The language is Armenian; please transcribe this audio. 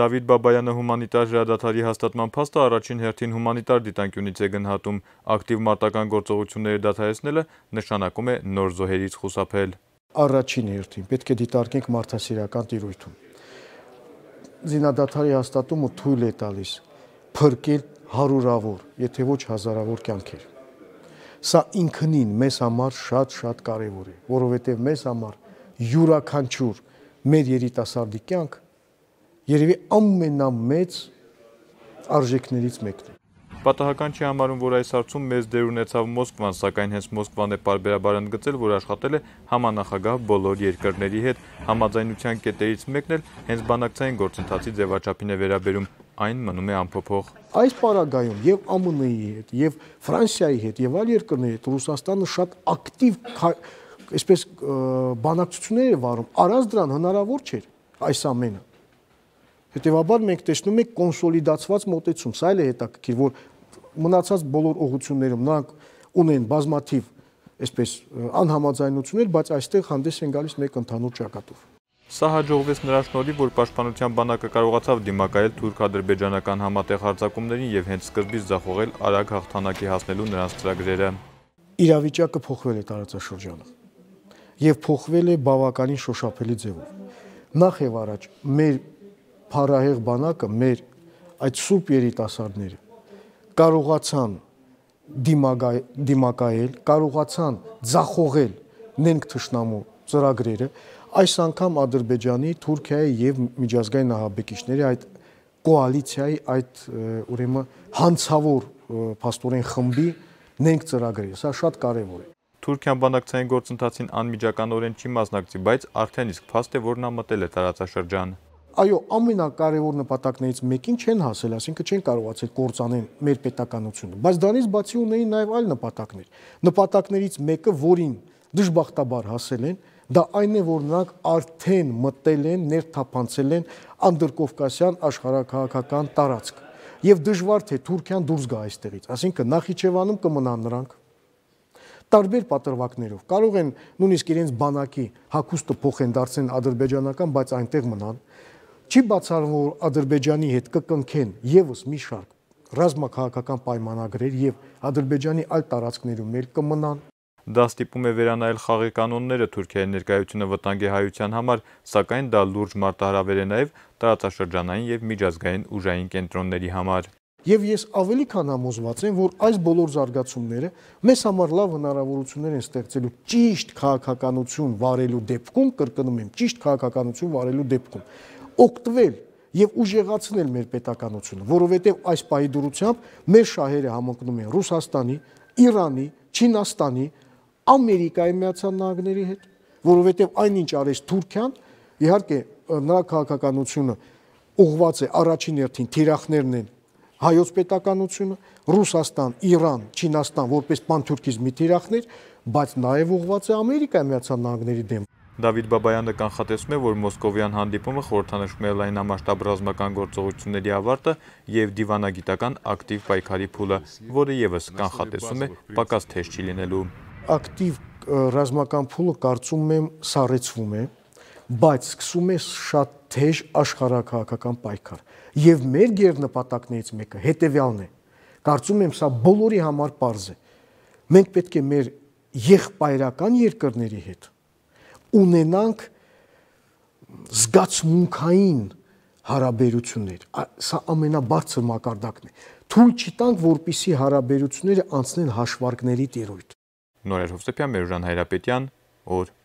Դավիթ Բաբայանը հումանիտար հրադադարի հաստատման փաստը առաջին հերթին հումանիտար դիտանկյունից է գնահատում։ Ակտիվ մարտական գործողությունների դադարեցնելը նշանակում է նոր զոհերից խուսափել։ Առաջին հերթին պետք է դիտարկենք մարդասիրական տիրույթում։ Զինադադարի հաստատումը թույլ է տալիս փրկել հարյուրավոր, եթե ոչ հազարավոր կյանքեր։ Սա ինքնին մեզ համար շատ-շատ կարևոր է, որովհետև մեզ համար յուրաքանչյուր մեր երիտասարդի կյանք երևի ամենամեծ արժեքներից մեկն է։ Պատահական չի համարում, որ այս հարցում մեծ դեր ունեցավ Մոսկվան, սակայն հենց Մոսկվան է բարբերաբար ընդգծել, որ աշխատել է համանախագահ բոլոր երկրների հետ։ Համաձայնության կետերից մեկն էլ հենց բանակցային գործընթացի ձևաչափին է վերաբերում, այն մնում է ամփոփող։ Այս պարագայում եւ ԱՄՆ-ի հետ, եւ Ֆրանսիայի հետ, եւ այլ երկրների հետ Ռուսաստանը շատ ակտիվ այսպես բանակցություններ է վարում։ Առանց դրան հնարավոր չէր այս ամենը Հետևաբար մենք տեսնում ենք կոնսոլիդացված մոտեցում։ Սա էլ է հետաքրքիր, որ մնացած բոլոր ուղություններում նրանք ունեն բազմաթիվ այսպես անհամաձայնություններ, բայց այստեղ հանդես են գալիս մեկ ընդհանուր ճակատով։ Սա հաջողվեց նրա շնորհիվ, որ Պաշտպանության բանակը կարողացավ դիմակայել թուրք-ադրբեջանական համատեղ հարձակումներին եւ հենց սկզբից զախողել արագ հաղթանակի հասնելու նրանց ծրագրերը։ Իրավիճակը փոխվել է տարածաշրջանում եւ փոխվել է բավականին շոշափելի ձևով։ Նախ եւ առաջ մեր փարահեղ բանակը մեր այդ սուրբ երիտասարդները կարողացան դիմակայ, դիմակայել, կարողացան ձախողել նենք թշնամու ծրագրերը, այս անգամ Ադրբեջանի, Թուրքիայի եւ միջազգային նահաբեկիչների այդ կոալիցիայի այդ ուրեմն հանցավոր փաստորեն խմբի նենք ծրագրերը, սա շատ կարեւոր է։ Թուրքիան բանակցային գործընթացին անմիջականորեն չի մասնակցի, բայց արդեն իսկ փաստ է, որ նա մտել է տարածաշրջան այո, ամենակարևոր նպատակներից մեկին չեն հասել, ասինքն չեն կարողացել կործանեն մեր պետականությունը, բայց դրանից բացի ունեին նաև այլ նպատակներ։ Նպատակներից մեկը, որին դժբախտաբար հասել են, դա այն է, որ նրանք արդեն մտել են, ներթափանցել են անդրկովկասյան աշխարհակահաղական տարածք։ Եվ դժվար թե Թուրքիան դուրս գա այստեղից, ասինքն Նախիջևանում կմնան նրանք տարբեր պատրվակներով կարող են նույնիսկ իրենց բանակի հակոստը փոխեն դարձնեն ադրբեջանական, բայց այնտեղ մնան չի բացառվում որ Ադրբեջանի հետ կկնքեն եւս մի շարք ռազմաքաղաքական պայմանագրեր եւ Ադրբեջանի այլ տարածքներում էլ կմնան Դա ստիպում է վերանայել խաղի կանոնները Թուրքիայի ներկայությունը վտանգի հայության համար, սակայն դա լուրջ մարտահրավեր է նաև տարածաշրջանային եւ միջազգային ուժային կենտրոնների համար։ Եվ ես ավելի քան համոզված եմ, որ այս բոլոր զարգացումները մեզ համար լավ հնարավորություններ են ստեղծելու ճիշտ քաղաքականություն վարելու դեպքում, կրկնում եմ, ճիշտ քաղաքականություն վարելու դեպքում օգտվել եւ ուժեղացնել մեր պետականությունը, որովհետեւ այս պահի դուրությամբ մեր շահերը համընկնում են Ռուսաստանի, Իրանի, Չինաստանի, Ամերիկայի միացյալ նահանգների հետ, որովհետեւ այնինչ արեց Թուրքիան, իհարկե նրա քաղաքականությունը ուղված է առաջին հերթին թիրախներն են հայոց պետականությունը, Ռուսաստան, Իրան, Չինաստան որպես պանթուրքիզմի թիրախներ, բայց նաև ուղված է Ամերիկայի միացյալ նահանգների դեմ։ Դավիթ Բաբայանը կանխատեսում է, որ Մոսկովյան հանդիպումը խորհրդանշում է լայնամասշտաբ ռազմական գործողությունների ավարտը եւ դիվանագիտական ակտիվ պայքարի փուլը, որը եւս կանխատեսում է պակաս թեժ չի լինելու։ Ակտիվ ռազմական փուլը կարծում եմ սառեցվում է, բայց սկսում է շատ թեժ աշխարհակահաղական պայքար եւ մեր գերնպատակներից մեկը հետեւյալն է։ Կարծում եմ սա բոլորի համար པարզ է։ Մենք պետք է մեր եղբայրական երկրների հետ ունենանք զգացմունքային հարաբերություններ։ Սա ամենաբարձր մակարդակն է։ Թույլ չտանք, որպիսի հարաբերությունները անցնեն հաշվարկների տիրույթ։ Նորեր Հովսեփյան, Մերուրան Հայրապետյան, օր